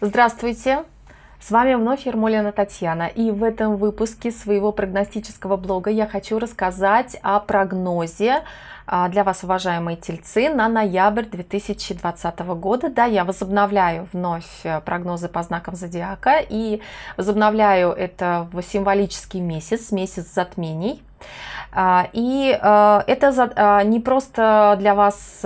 Здравствуйте! С вами вновь Ермолина Татьяна, и в этом выпуске своего прогностического блога я хочу рассказать о прогнозе а, для вас, уважаемые тельцы, на ноябрь 2020 года. Да, я возобновляю вновь э, прогнозы по знакам зодиака и возобновляю это в символический месяц, месяц затмений. А, и а, это а, не просто для вас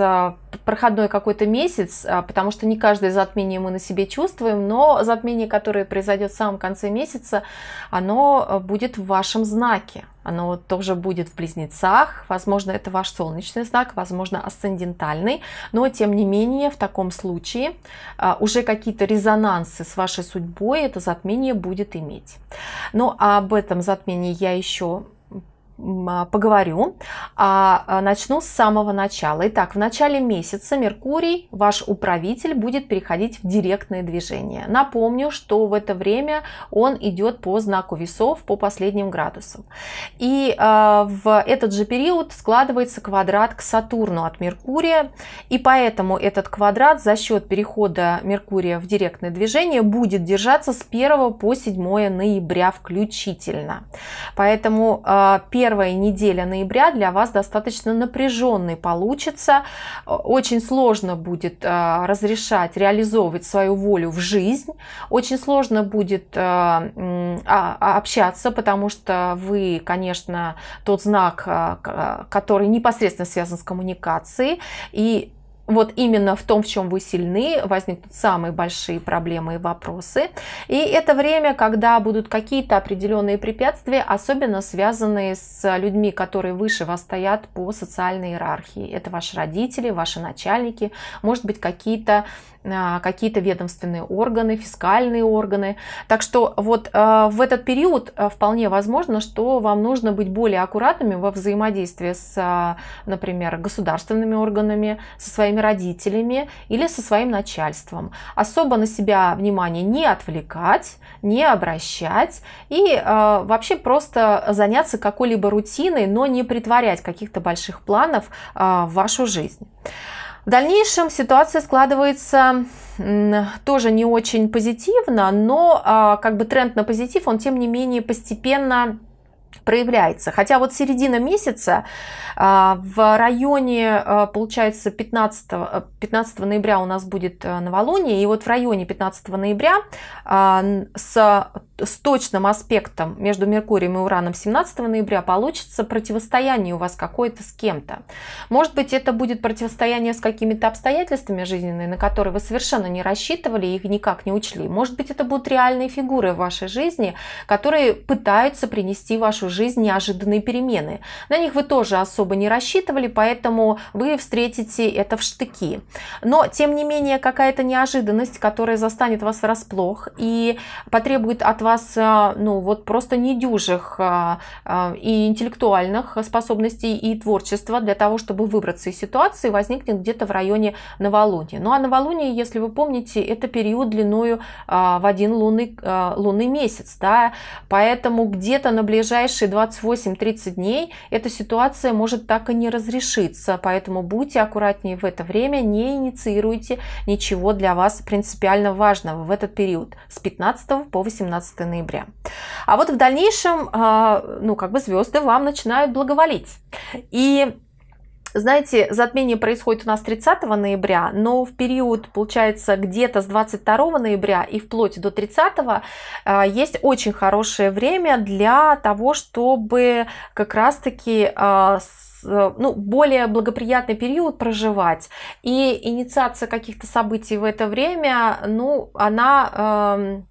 проходной какой-то месяц, потому что не каждое затмение мы на себе чувствуем, но затмение, которое произойдет в самом конце месяца, оно будет в вашем знаке. Оно тоже будет в близнецах, возможно, это ваш солнечный знак, возможно, асцендентальный, но тем не менее в таком случае уже какие-то резонансы с вашей судьбой это затмение будет иметь. Но об этом затмении я еще а, поговорю. А, а начну с самого начала. Итак, в начале месяца Меркурий, ваш управитель, будет переходить в директное движение. Напомню, что в это время он идет по знаку весов по последним градусам. И а, в этот же период складывается квадрат к Сатурну от Меркурия. И поэтому этот квадрат за счет перехода Меркурия в директное движение будет держаться с 1 по 7 ноября включительно. Поэтому э, первая неделя ноября для вас достаточно напряженной получится. Очень сложно будет э, разрешать, реализовывать свою волю в жизнь. Очень сложно будет э, а, а, общаться, потому что вы, конечно, тот знак, э, который непосредственно связан с коммуникацией. И вот именно в том, в чем вы сильны, возникнут самые большие проблемы и вопросы. И это время, когда будут какие-то определенные препятствия, особенно связанные с людьми, которые выше вас стоят по социальной иерархии. Это ваши родители, ваши начальники, может быть, какие-то а, какие-то ведомственные органы, фискальные органы. Так что вот а, в этот период а, вполне возможно, что вам нужно быть более аккуратными во взаимодействии с, например, государственными органами, со своими родителями или со своим начальством. Особо на себя внимание не отвлекать, не обращать и вообще просто заняться какой-либо рутиной, но не притворять каких-то больших планов в вашу жизнь. В дальнейшем ситуация складывается тоже не очень позитивно, но а, как бы тренд на позитив, он тем не менее постепенно проявляется. Хотя вот середина месяца а, в районе, а, получается, 15, 15 э, ноября у нас будет э, новолуние, и вот в районе 15 ноября с с точным аспектом между Меркурием и Ураном 17 ноября получится противостояние у вас какое-то с кем-то. Может быть, это будет противостояние с какими-то обстоятельствами жизненными, на которые вы совершенно не рассчитывали и их никак не учли. Может быть, это будут реальные фигуры в вашей жизни, которые пытаются принести в вашу жизнь неожиданные перемены. На них вы тоже особо не рассчитывали, поэтому вы встретите это в штыки. Но, тем не менее, какая-то неожиданность, которая застанет вас врасплох и потребует от вас вас э, ну, вот просто недюжих э, э, и интеллектуальных способностей и творчества для того, чтобы выбраться из ситуации, возникнет где-то в районе новолуния. Ну а новолуние, если вы помните, это период длиною в один лунный, лунный месяц. Да? Поэтому где-то на ближайшие 28-30 дней эта ситуация может так и не разрешиться. Поэтому будьте аккуратнее в это время, не инициируйте ничего для вас принципиально важного в этот период с 15 по 18 15 ноября. А вот в дальнейшем, а, ну, как бы звезды вам начинают благоволить. И знаете, затмение происходит у нас 30 ноября, но в период, получается, где-то с 22 ноября и вплоть до 30 а, есть очень хорошее время для того, чтобы как раз-таки а, ну, более благоприятный период проживать. И инициация каких-то событий в это время, ну, она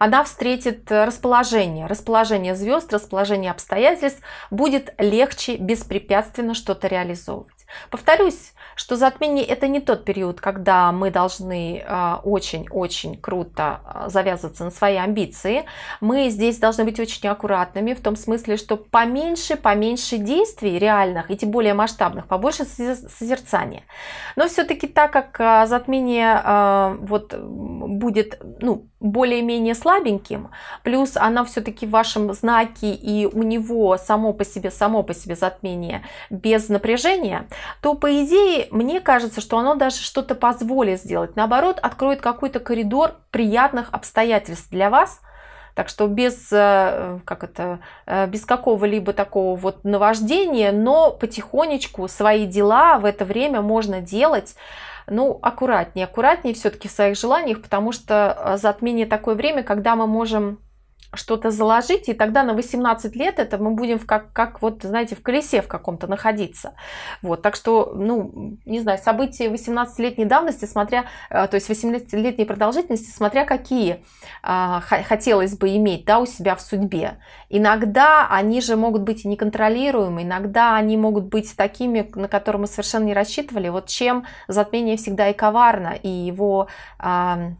она встретит э, расположение, расположение звезд, расположение обстоятельств, будет легче беспрепятственно что-то реализовывать. Повторюсь, что затмение это не тот период, когда мы должны а, очень-очень круто а, завязываться на свои амбиции. Мы здесь должны быть очень аккуратными в том смысле, что поменьше, поменьше действий реальных и тем более масштабных, побольше созерцания. Но все-таки так как а, затмение вот будет ну, более-менее слабеньким, плюс она все-таки в вашем знаке и у него само по себе, само по себе затмение без напряжения, то по идее мне кажется, что оно даже что-то позволит сделать. Наоборот, откроет какой-то коридор приятных обстоятельств для вас. Так что без, э, как это, э, без какого-либо такого вот наваждения, но потихонечку свои дела в это время можно делать ну, аккуратнее, аккуратнее все-таки в своих желаниях, потому что э, затмение такое время, когда мы можем что-то заложить, и тогда на 18 лет это мы будем в как, как вот, знаете, в колесе в каком-то находиться. Вот, так что, ну, не знаю, события 18-летней давности, смотря, э, то есть 18-летней продолжительности, смотря какие а, хотелось бы иметь, да, у себя в судьбе. Иногда они же могут быть неконтролируемы, иногда они могут быть такими, на которые мы совершенно не рассчитывали. Вот чем затмение всегда и коварно, и его а,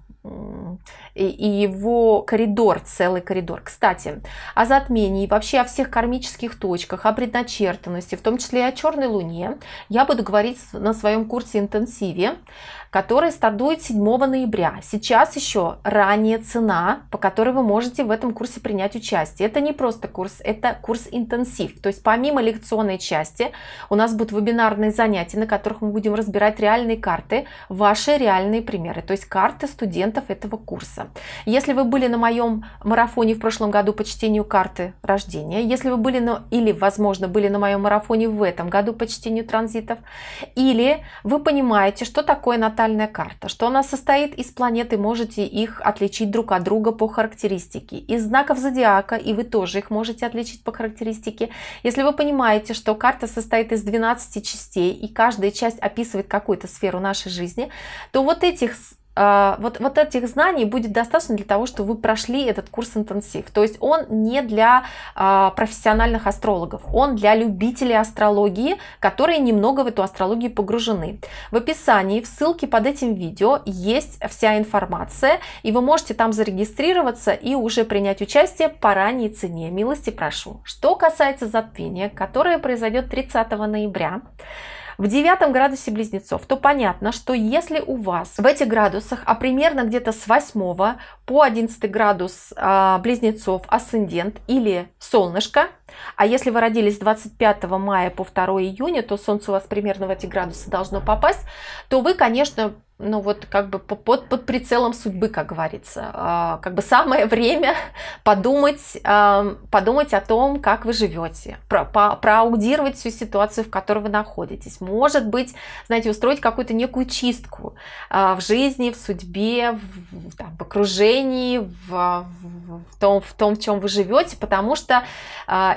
и, его коридор, целый коридор. Кстати, о затмении, вообще о всех кармических точках, о предначертанности, в том числе и о черной луне, я буду говорить на своем курсе интенсиве, который стартует 7 ноября. Сейчас еще ранняя цена, по которой вы можете в этом курсе принять участие. Это не просто курс, это курс интенсив. То есть помимо лекционной части у нас будут вебинарные занятия, на которых мы будем разбирать реальные карты, ваши реальные примеры, то есть карты студентов результатов этого курса. Если вы были на моем марафоне в прошлом году по чтению карты рождения, если вы были на, или, возможно, были на моем марафоне в этом году по чтению транзитов, или вы понимаете, что такое натальная карта, что она состоит из планет и можете их отличить друг от друга по характеристике, из знаков зодиака, и вы тоже их можете отличить по характеристике. Если вы понимаете, что карта состоит из 12 частей, и каждая часть описывает какую-то сферу нашей жизни, то вот этих а, вот, вот этих знаний будет достаточно для того, чтобы вы прошли этот курс интенсив. То есть он не для а, профессиональных астрологов, он для любителей астрологии, которые немного в эту астрологию погружены. В описании, в ссылке под этим видео есть вся информация, и вы можете там зарегистрироваться и уже принять участие по ранней цене. Милости прошу. Что касается затмения, которое произойдет 30 ноября, в девятом градусе близнецов, то понятно, что если у вас в этих градусах, а примерно где-то с 8 по 11 градус а, близнецов асцендент или солнышко, а если вы родились 25 мая по 2 июня, то солнце у вас примерно в эти градусы должно попасть, то вы, конечно, ну вот как бы под, под прицелом судьбы, как говорится. А, как бы самое время подумать, а, подумать о том, как вы живете, про, проаудировать всю ситуацию, в которой вы находитесь. Может быть, знаете, устроить какую-то некую чистку а, в жизни, в судьбе, в, там, в окружении, в, в, том, в том, в чем вы живете, потому что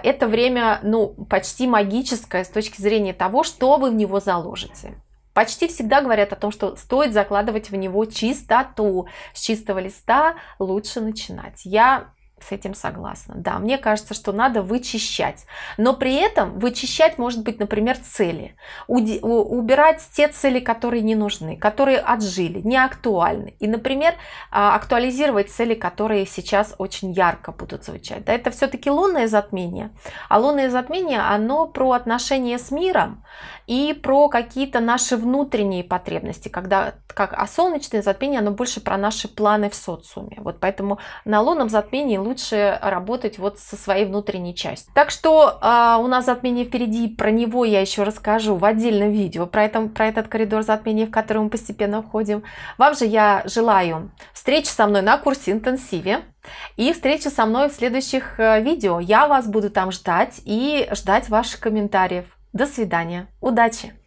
это время, ну, почти магическое с точки зрения того, что вы в него заложите. Почти всегда говорят о том, что стоит закладывать в него чистоту. С чистого листа лучше начинать. Я с этим согласна. Да, мне кажется, что надо вычищать. Но при этом вычищать может быть, например, цели. Убирать те цели, которые не нужны, которые отжили, не актуальны. И, например, а, актуализировать цели, которые сейчас очень ярко будут звучать. Да, это все-таки лунное затмение. А лунное затмение, оно про отношения с миром и про какие-то наши внутренние потребности. Когда, как, а солнечное затмение, оно больше про наши планы в социуме. Вот поэтому на лунном затмении лучше лучше работать вот со своей внутренней частью. Так что э, у нас затмение впереди, про него я еще расскажу в отдельном видео, про, этом, про этот коридор затмения, в который мы постепенно входим. Вам же я желаю встречи со мной на курсе интенсиве, и встречи со мной в следующих э, видео. Я вас буду там ждать и ждать ваших комментариев. До свидания. Удачи!